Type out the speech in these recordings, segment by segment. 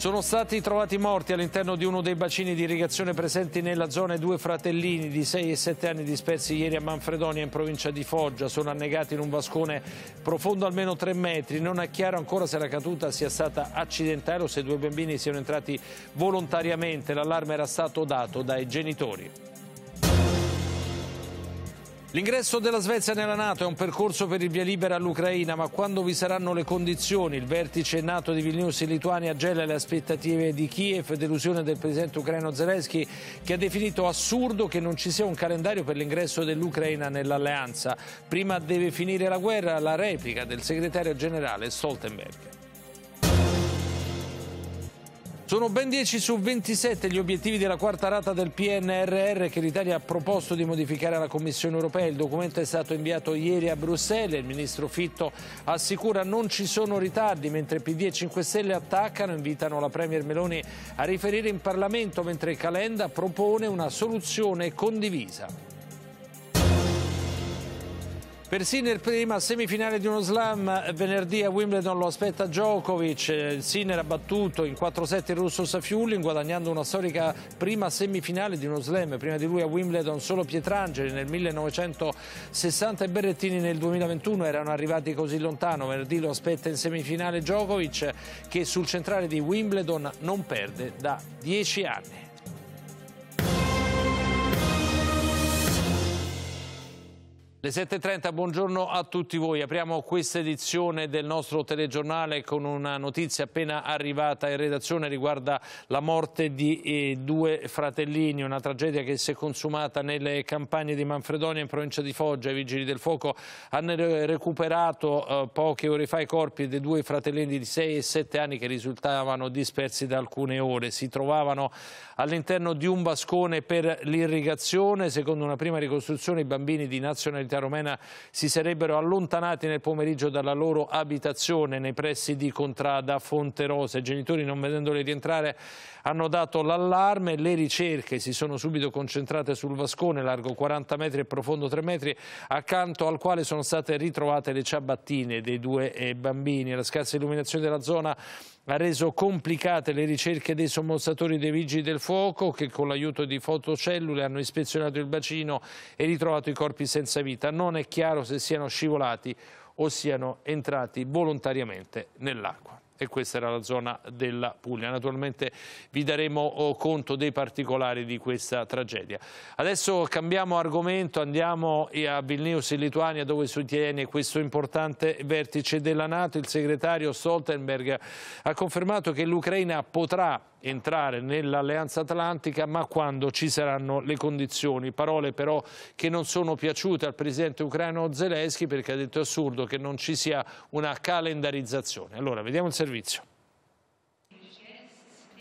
Sono stati trovati morti all'interno di uno dei bacini di irrigazione presenti nella zona due fratellini di 6 e 7 anni dispersi ieri a Manfredonia in provincia di Foggia. Sono annegati in un vascone profondo almeno 3 metri. Non è chiaro ancora se la caduta sia stata accidentale o se i due bambini siano entrati volontariamente. L'allarme era stato dato dai genitori. L'ingresso della Svezia nella Nato è un percorso per il via libera all'Ucraina, ma quando vi saranno le condizioni, il vertice Nato di Vilnius in Lituania gela le aspettative di Kiev, delusione del presidente ucraino Zelensky che ha definito assurdo che non ci sia un calendario per l'ingresso dell'Ucraina nell'alleanza. Prima deve finire la guerra, la replica del segretario generale Stoltenberg. Sono ben 10 su 27 gli obiettivi della quarta rata del PNRR che l'Italia ha proposto di modificare alla Commissione europea. Il documento è stato inviato ieri a Bruxelles. Il ministro Fitto assicura non ci sono ritardi, mentre PD e 5 Stelle attaccano, invitano la Premier Meloni a riferire in Parlamento, mentre Calenda propone una soluzione condivisa. Per Sinner prima semifinale di uno slam, eh, venerdì a Wimbledon lo aspetta Djokovic, eh, Sinner ha battuto in 4-7 il russo Safiulin guadagnando una storica prima semifinale di uno slam, prima di lui a Wimbledon solo Pietrangeli nel 1960 e Berrettini nel 2021 erano arrivati così lontano, venerdì lo aspetta in semifinale Djokovic che sul centrale di Wimbledon non perde da 10 anni. Le 7.30, buongiorno a tutti voi. Apriamo questa edizione del nostro telegiornale con una notizia appena arrivata in redazione riguarda la morte di eh, due fratellini, una tragedia che si è consumata nelle campagne di Manfredonia in provincia di Foggia. I vigili del fuoco hanno recuperato eh, poche ore fa i corpi dei due fratellini di 6 e 7 anni che risultavano dispersi da alcune ore. Si trovavano all'interno di un bascone per l'irrigazione. Secondo una prima ricostruzione i bambini di nazionalità comunità romena si sarebbero allontanati nel pomeriggio dalla loro abitazione nei pressi di Contrada Fonte Rosa. I genitori non vedendole rientrare hanno dato l'allarme, le ricerche si sono subito concentrate sul vascone largo 40 metri e profondo 3 metri accanto al quale sono state ritrovate le ciabattine dei due eh, bambini. La scarsa illuminazione della zona ha reso complicate le ricerche dei sommozzatori dei vigili del fuoco che con l'aiuto di fotocellule hanno ispezionato il bacino e ritrovato i corpi senza vita. Non è chiaro se siano scivolati o siano entrati volontariamente nell'acqua e questa era la zona della Puglia. Naturalmente vi daremo oh, conto dei particolari di questa tragedia. Adesso cambiamo argomento, andiamo eh, a Vilnius in Lituania dove si tiene questo importante vertice della Nato. Il segretario Stoltenberg ha confermato che l'Ucraina potrà entrare nell'Alleanza Atlantica ma quando ci saranno le condizioni. Parole però che non sono piaciute al presidente ucraino Zelensky perché ha detto assurdo che non ci sia una calendarizzazione. Allora, vediamo il servizio.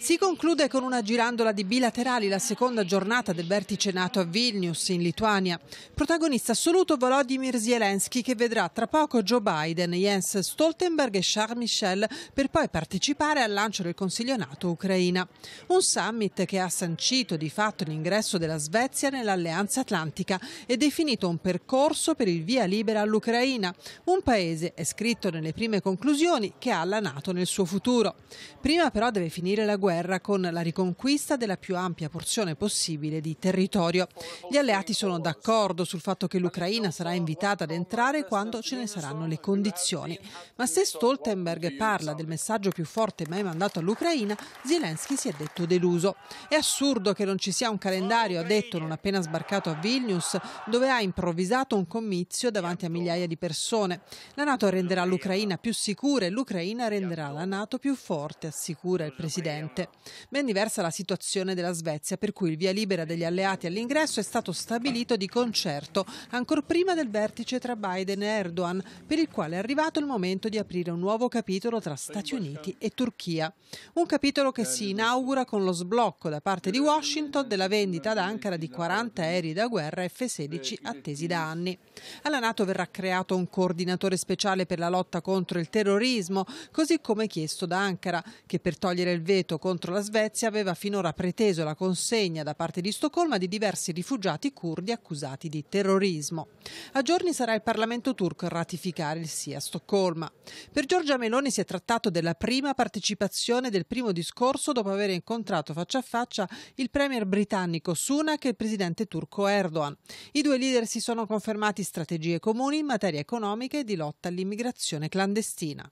Si conclude con una girandola di bilaterali la seconda giornata del vertice NATO a Vilnius, in Lituania. Protagonista assoluto Volodymyr Zelensky che vedrà tra poco Joe Biden, Jens Stoltenberg e Charles Michel per poi partecipare al lancio del Consiglio NATO Ucraina. Un summit che ha sancito di fatto l'ingresso della Svezia nell'Alleanza Atlantica e definito un percorso per il via libera all'Ucraina, un paese, è scritto nelle prime conclusioni, che ha la NATO nel suo futuro. Prima però deve finire la guerra guerra con la riconquista della più ampia porzione possibile di territorio. Gli alleati sono d'accordo sul fatto che l'Ucraina sarà invitata ad entrare quando ce ne saranno le condizioni. Ma se Stoltenberg parla del messaggio più forte mai mandato all'Ucraina, Zelensky si è detto deluso. È assurdo che non ci sia un calendario, ha detto non appena sbarcato a Vilnius, dove ha improvvisato un comizio davanti a migliaia di persone. La Nato renderà l'Ucraina più sicura e l'Ucraina renderà la Nato più forte, assicura il Presidente. Oriente. Ben diversa la situazione della Svezia, per cui il via libera degli alleati all'ingresso è stato stabilito di concerto, ancor prima del vertice tra Biden e Erdogan, per il quale è arrivato il momento di aprire un nuovo capitolo tra Stati Uniti e Turchia. Un capitolo che si inaugura con lo sblocco da parte di Washington della vendita ad Ankara di 40 aerei da guerra F-16 attesi da anni. Alla Nato verrà creato un coordinatore speciale per la lotta contro il terrorismo, così come chiesto da Ankara, che per togliere il veto contro contro la Svezia aveva finora preteso la consegna da parte di Stoccolma di diversi rifugiati curdi accusati di terrorismo. A giorni sarà il Parlamento turco a ratificare il sì a Stoccolma. Per Giorgia Meloni si è trattato della prima partecipazione del primo discorso dopo aver incontrato faccia a faccia il premier britannico Sunak e il presidente turco Erdogan. I due leader si sono confermati strategie comuni in materia economica e di lotta all'immigrazione clandestina.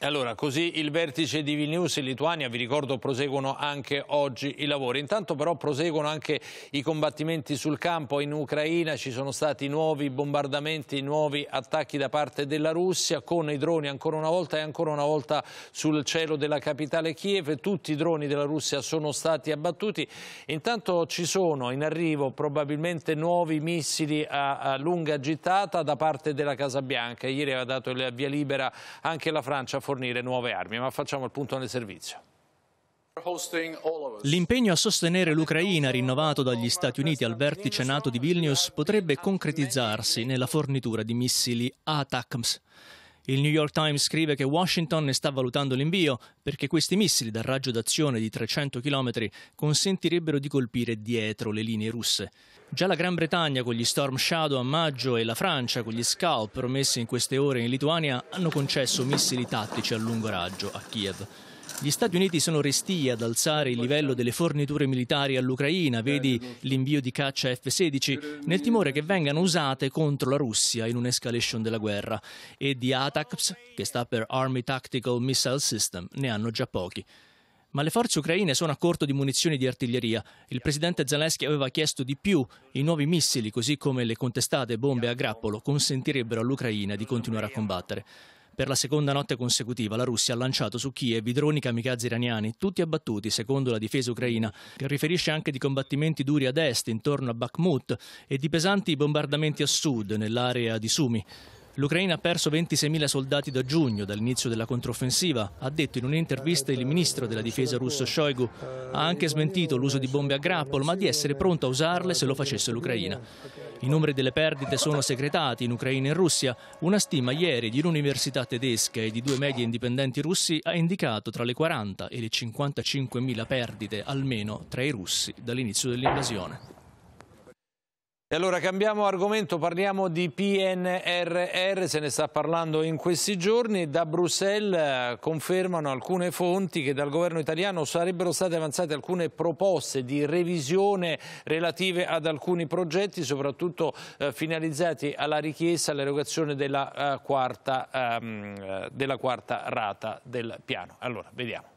Allora, così il vertice di Vilnius in Lituania, vi ricordo, proseguono anche oggi i lavori. Intanto però proseguono anche i combattimenti sul campo in Ucraina, ci sono stati nuovi bombardamenti, nuovi attacchi da parte della Russia con i droni ancora una volta e ancora una volta sul cielo della capitale Kiev. Tutti i droni della Russia sono stati abbattuti. Intanto ci sono in arrivo probabilmente nuovi missili a, lunga gittata da parte della Casa Bianca. Ieri aveva dato il via libera anche la Francia fornire nuove armi, ma facciamo il punto nel servizio. L'impegno a sostenere l'Ucraina rinnovato dagli Stati Uniti al vertice NATO di Vilnius potrebbe concretizzarsi nella fornitura di missili ATACMS. Il New York Times scrive che Washington ne sta valutando l'invio perché questi missili dal raggio d'azione di 300 km consentirebbero di colpire dietro le linee russe. Già la Gran Bretagna con gli Storm Shadow a maggio e la Francia con gli Scalp promessi in queste ore in Lituania hanno concesso missili tattici a lungo raggio a Kiev. Gli Stati Uniti sono restii ad alzare il livello delle forniture militari all'Ucraina, vedi l'invio di caccia F-16, nel timore che vengano usate contro la Russia in un'escalation della guerra. E di ATACMS, che sta per Army Tactical Missile System, ne hanno già pochi. Ma le forze ucraine sono a corto di munizioni e di artiglieria. Il presidente Zelensky aveva chiesto di più. I nuovi missili, così come le contestate bombe a grappolo, consentirebbero all'Ucraina di continuare a combattere. Per la seconda notte consecutiva la Russia ha lanciato su Kiev i droni kamikaze iraniani, tutti abbattuti secondo la difesa ucraina, che riferisce anche di combattimenti duri ad est, intorno a Bakhmut, e di pesanti bombardamenti a sud, nell'area di Sumi. L'Ucraina ha perso 26.000 soldati da giugno, dall'inizio della controffensiva, ha detto in un'intervista il ministro della difesa russo Shoigu. Ha anche smentito l'uso di bombe a grappolo, ma di essere pronto a usarle se lo facesse l'Ucraina. I numeri delle perdite sono segretati in Ucraina e in Russia. Una stima ieri di un'università tedesca e di due media indipendenti russi ha indicato tra le 40 e le 55.000 perdite almeno tra i russi dall'inizio dell'invasione. E allora cambiamo argomento, parliamo di PNRR, se ne sta parlando in questi giorni, da Bruxelles eh, confermano alcune fonti che dal governo italiano sarebbero state avanzate alcune proposte di revisione relative ad alcuni progetti, soprattutto eh, finalizzati alla richiesta all'erogazione della, eh, quarta, ehm, eh, della quarta rata del piano. Allora, vediamo.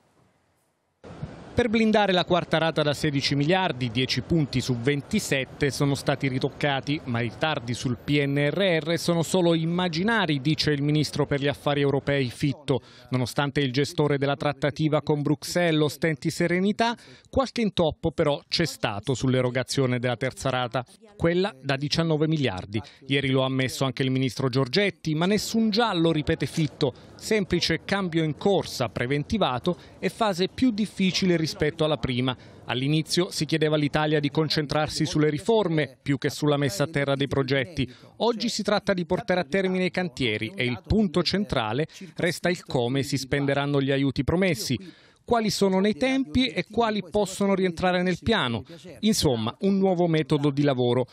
Per blindare la quarta rata da 16 miliardi, 10 punti su 27 sono stati ritoccati, ma i ritardi sul PNRR sono solo immaginari, dice il ministro per gli affari europei Fitto. Nonostante il gestore della trattativa con Bruxelles ostenti serenità, qualche intoppo però c'è stato sull'erogazione della terza rata, quella da 19 miliardi. Ieri lo ha ammesso anche il ministro Giorgetti, ma nessun giallo, ripete Fitto, semplice cambio in corsa preventivato e fase più difficile rispetto rispetto alla prima. All'inizio si chiedeva all'Italia di concentrarsi sulle riforme più che sulla messa a terra dei progetti. Oggi si tratta di portare a termine i cantieri e il punto centrale resta il come si spenderanno gli aiuti promessi quali sono nei tempi e quali possono rientrare nel piano. Insomma, un nuovo metodo di lavoro.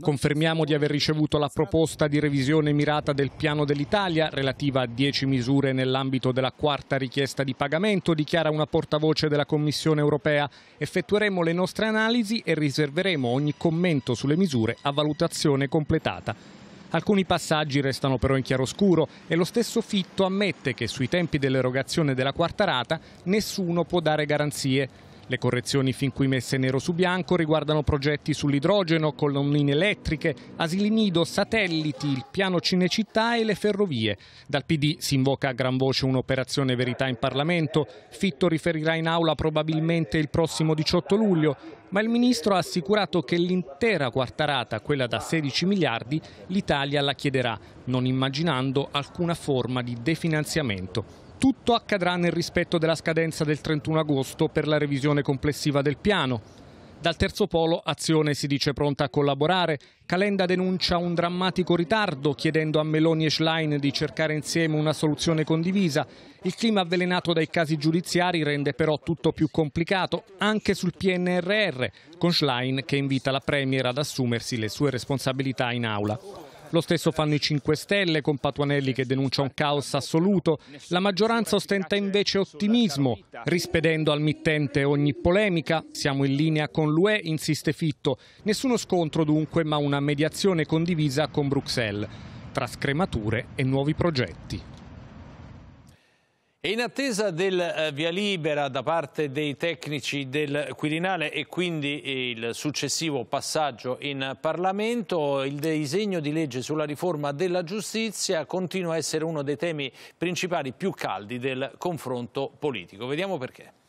Confermiamo di aver ricevuto la proposta di revisione mirata del piano dell'Italia relativa a 10 misure nell'ambito della quarta richiesta di pagamento, dichiara una portavoce della Commissione europea. Effettueremo le nostre analisi e riserveremo ogni commento sulle misure a valutazione completata. Alcuni passaggi restano però in chiaroscuro e lo stesso Fitto ammette che sui tempi dell'erogazione della quarta rata nessuno può dare garanzie. Le correzioni fin qui messe nero su bianco riguardano progetti sull'idrogeno, colonnine elettriche, asili nido, satelliti, il piano Cinecittà e le ferrovie. Dal PD si invoca a gran voce un'operazione verità in Parlamento, Fitto riferirà in aula probabilmente il prossimo 18 luglio, ma il ministro ha assicurato che l'intera quartarata, quella da 16 miliardi, l'Italia la chiederà, non immaginando alcuna forma di definanziamento tutto accadrà nel rispetto della scadenza del 31 agosto per la revisione complessiva del piano. Dal terzo polo Azione si dice pronta a collaborare. Calenda denuncia un drammatico ritardo chiedendo a Meloni e Schlein di cercare insieme una soluzione condivisa. Il clima avvelenato dai casi giudiziari rende però tutto più complicato anche sul PNRR, con Schlein che invita la Premier ad assumersi le sue responsabilità in aula. Lo stesso fanno i 5 Stelle con Patuanelli che denuncia un caos assoluto. La maggioranza ostenta invece ottimismo, rispedendo al mittente ogni polemica. Siamo in linea con l'UE, insiste Fitto. Nessuno scontro dunque, ma una mediazione condivisa con Bruxelles, tra scremature e nuovi progetti. In attesa del eh, via libera da parte dei tecnici del Quirinale e quindi il successivo passaggio in Parlamento, il disegno di legge sulla riforma della giustizia continua a essere uno dei temi principali più caldi del confronto politico. Vediamo perché.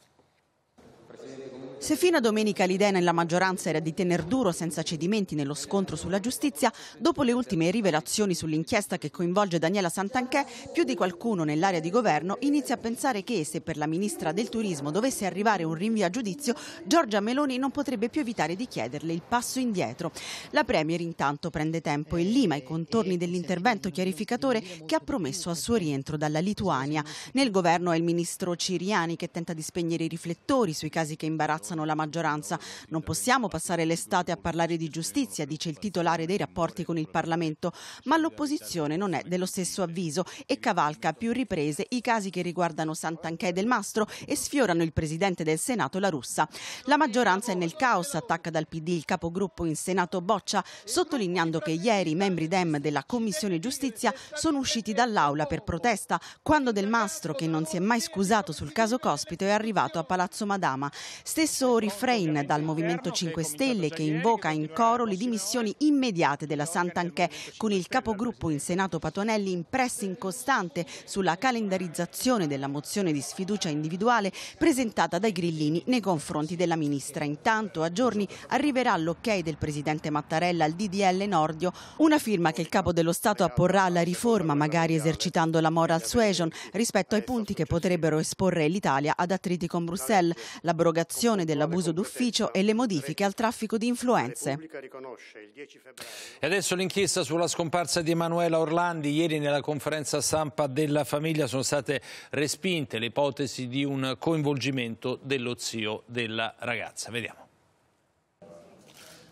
Se fino a domenica l'idea nella maggioranza era di tener duro senza cedimenti nello scontro sulla giustizia, dopo le ultime rivelazioni sull'inchiesta che coinvolge Daniela Santanchè, più di qualcuno nell'area di governo inizia a pensare che se per la ministra del turismo dovesse arrivare un rinvio a giudizio, Giorgia Meloni non potrebbe più evitare di chiederle il passo indietro. La Premier intanto prende tempo e lima i contorni dell'intervento chiarificatore che ha promesso al suo rientro dalla Lituania. Nel governo è il ministro Ciriani che tenta di spegnere i riflettori sui casi che imbarazzano indossano la maggioranza. Non possiamo passare l'estate a parlare di giustizia, dice il titolare dei rapporti con il Parlamento, ma l'opposizione non è dello stesso avviso e cavalca a più riprese i casi che riguardano Santanchè del Mastro e sfiorano il presidente del Senato, la russa. La maggioranza è nel caos, attacca dal PD il capogruppo in Senato Boccia, sottolineando che ieri i membri DEM della Commissione Giustizia sono usciti dall'aula per protesta quando Del Mastro, che non si è mai scusato sul caso Cospito, è arrivato a Palazzo Madama. Stesso stesso refrain dal Movimento 5 Stelle che invoca in coro le dimissioni immediate della Sant'Anchè con il capogruppo in Senato Patonelli in pressing costante sulla calendarizzazione della mozione di sfiducia individuale presentata dai grillini nei confronti della ministra. Intanto a giorni arriverà l'ok del presidente Mattarella al DDL Nordio, una firma che il capo dello Stato apporrà alla riforma magari esercitando la moral suasion rispetto ai punti che potrebbero esporre l'Italia ad attriti con Bruxelles. L'abrogazione del dell'abuso d'ufficio e le modifiche al traffico di influenze. E adesso l'inchiesta sulla scomparsa di Emanuela Orlandi. Ieri nella conferenza stampa della famiglia sono state respinte le ipotesi di un coinvolgimento dello zio della ragazza. Vediamo.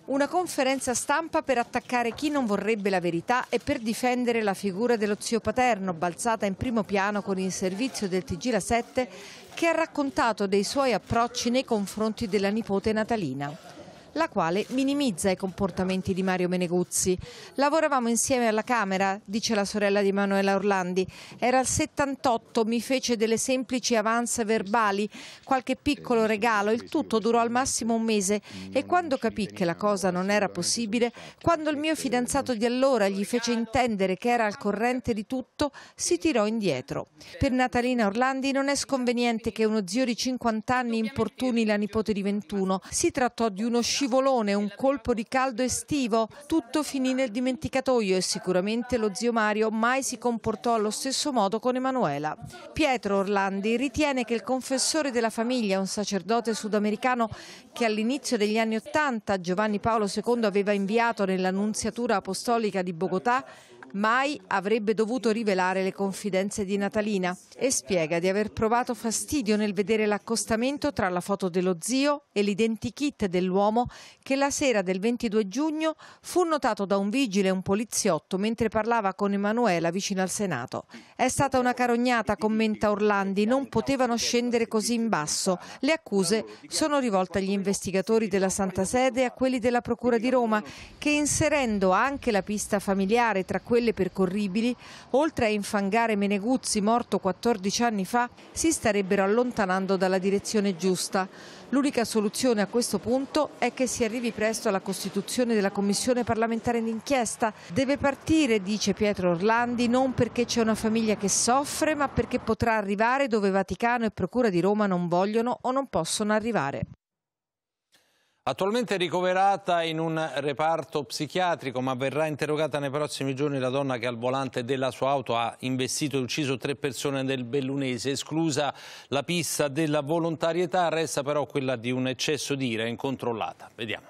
Una conferenza stampa per attaccare chi non vorrebbe la verità e per difendere la figura dello zio paterno, balzata in primo piano con il servizio del TG La 7 che ha raccontato dei suoi approcci nei confronti della nipote Natalina la quale minimizza i comportamenti di Mario Meneguzzi. Lavoravamo insieme alla Camera, dice la sorella di Manuela Orlandi. Era il 78, mi fece delle semplici avanze verbali, qualche piccolo regalo, il tutto durò al massimo un mese e quando capì che la cosa non era possibile, quando il mio fidanzato di allora gli fece intendere che era al corrente di tutto, si tirò indietro. Per Natalina Orlandi non è sconveniente che uno zio di 50 anni importuni la nipote di 21. Si trattò di uno scempio scivolone, un colpo di caldo estivo, tutto finì nel dimenticatoio e sicuramente lo zio Mario mai si comportò allo stesso modo con Emanuela. Pietro Orlandi ritiene che il confessore della famiglia, un sacerdote sudamericano che all'inizio degli anni Ottanta Giovanni Paolo II aveva inviato nell'Annunziatura Apostolica di Bogotà, mai avrebbe dovuto rivelare le confidenze di Natalina e spiega di aver provato fastidio nel vedere l'accostamento tra la foto dello zio e l'identikit dell'uomo che la sera del 22 giugno fu notato da un vigile e un poliziotto mentre parlava con Emanuela vicino al Senato. È stata una carognata, commenta Orlandi, non potevano scendere così in basso. Le accuse sono rivolte agli investigatori della Santa Sede e a quelli della Procura di Roma che inserendo anche la pista familiare tra quelli quelle percorribili, oltre a infangare Meneguzzi morto 14 anni fa, si starebbero allontanando dalla direzione giusta. L'unica soluzione a questo punto è che si arrivi presto alla costituzione della commissione parlamentare d'inchiesta. Deve partire, dice Pietro Orlandi, non perché c'è una famiglia che soffre, ma perché potrà arrivare dove Vaticano e Procura di Roma non vogliono o non possono arrivare. Attualmente ricoverata in un reparto psichiatrico, ma verrà interrogata nei prossimi giorni la donna che al volante della sua auto ha investito e ucciso tre persone nel Bellunese. Esclusa la pista della volontarietà, resta però quella di un eccesso di ira incontrollata. Vediamo.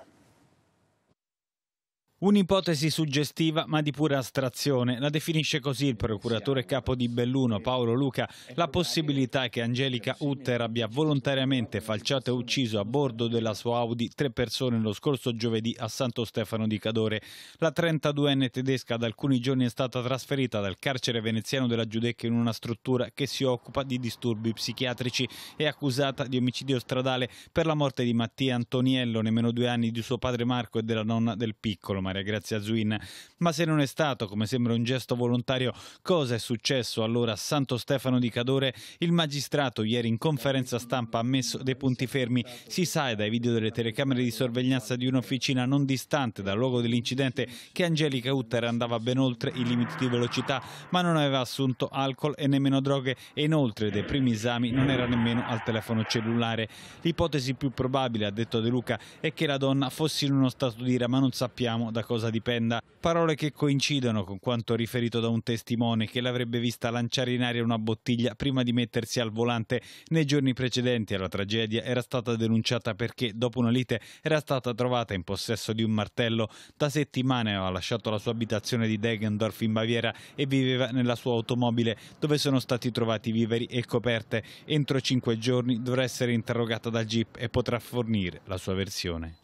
Un'ipotesi suggestiva ma di pura astrazione, la definisce così il procuratore capo di Belluno Paolo Luca, la possibilità che Angelica Utter abbia volontariamente falciato e ucciso a bordo della sua Audi tre persone lo scorso giovedì a Santo Stefano di Cadore. La 32enne tedesca da alcuni giorni è stata trasferita dal carcere veneziano della Giudecca in una struttura che si occupa di disturbi psichiatrici e accusata di omicidio stradale per la morte di Mattia Antoniello, nemmeno due anni di suo padre Marco e della nonna del piccolo. Camere, grazie a Zuin. Ma se non è stato, come sembra, un gesto volontario, cosa è successo allora a Santo Stefano di Cadore? Il magistrato ieri in conferenza stampa ha messo dei punti fermi. Si sa dai video delle telecamere di sorveglianza di un'officina non distante dal luogo dell'incidente che Angelica Utter andava ben oltre i limiti di velocità, ma non aveva assunto alcol e nemmeno droghe e inoltre dei primi esami non era nemmeno al telefono cellulare. L'ipotesi più probabile, ha detto De Luca, è che la donna fosse in uno stato di ira, ma non sappiamo da da cosa dipenda. Parole che coincidono con quanto riferito da un testimone che l'avrebbe vista lanciare in aria una bottiglia prima di mettersi al volante. Nei giorni precedenti alla tragedia era stata denunciata perché dopo una lite era stata trovata in possesso di un martello. Da settimane aveva lasciato la sua abitazione di Degendorf in Baviera e viveva nella sua automobile dove sono stati trovati viveri e coperte. Entro cinque giorni dovrà essere interrogata da Jeep e potrà fornire la sua versione.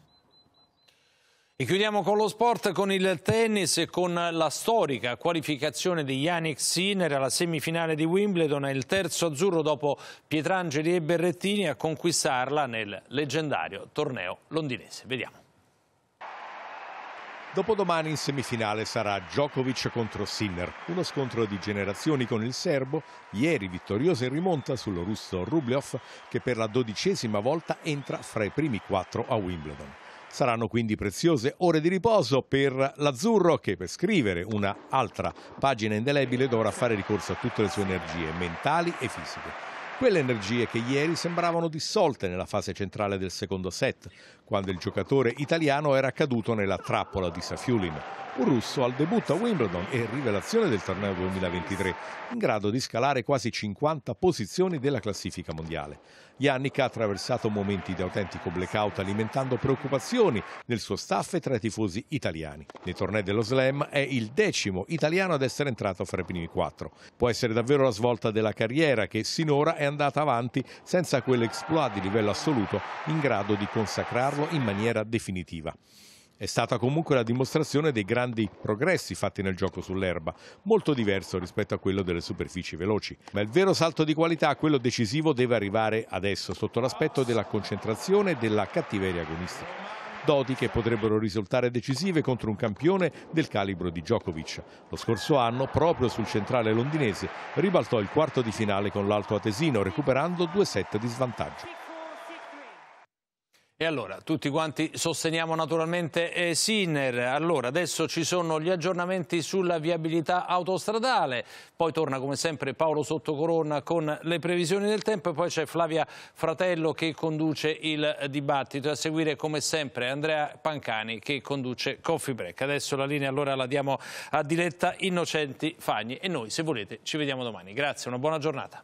E chiudiamo con lo sport, con il tennis e con la storica qualificazione di Yannick Sinner alla semifinale di Wimbledon, È il terzo azzurro dopo Pietrangeli e Berrettini a conquistarla nel leggendario torneo londinese. Vediamo. Dopodomani in semifinale sarà Djokovic contro Sinner, uno scontro di generazioni con il serbo, ieri vittorioso in rimonta sul russo Rublev che per la dodicesima volta entra fra i primi quattro a Wimbledon. Saranno quindi preziose ore di riposo per l'Azzurro che per scrivere un'altra pagina indelebile dovrà fare ricorso a tutte le sue energie mentali e fisiche. Quelle energie che ieri sembravano dissolte nella fase centrale del secondo set, quando il giocatore italiano era caduto nella trappola di Safiulin, un russo al debutto a Wimbledon e rivelazione del torneo 2023, in grado di scalare quasi 50 posizioni della classifica mondiale. Yannick ha attraversato momenti di autentico blackout alimentando preoccupazioni nel suo staff e tra i tifosi italiani. Nei tornei dello Slam è il decimo italiano ad essere entrato fra i primi quattro. Può essere davvero la svolta della carriera che sinora è andata avanti senza quell'exploit di livello assoluto in grado di consacrarlo farlo in maniera definitiva. È stata comunque la dimostrazione dei grandi progressi fatti nel gioco sull'erba, molto diverso rispetto a quello delle superfici veloci. Ma il vero salto di qualità, quello decisivo, deve arrivare adesso, sotto l'aspetto della concentrazione e della cattiveria agonistica. Doti che potrebbero risultare decisive contro un campione del calibro di Djokovic. Lo scorso anno, proprio sul centrale londinese, ribaltò il quarto di finale con l'Alto Atesino, recuperando due set di svantaggio. E allora, tutti quanti sosteniamo naturalmente eh, Sinner. Allora, adesso ci sono gli aggiornamenti sulla viabilità autostradale. Poi torna come sempre Paolo Sottocorona con le previsioni del tempo e poi c'è Flavia Fratello che conduce il dibattito. A seguire come sempre Andrea Pancani che conduce Coffee Break. Adesso la linea allora la diamo a Diletta Innocenti Fagni e noi se volete ci vediamo domani. Grazie, una buona giornata.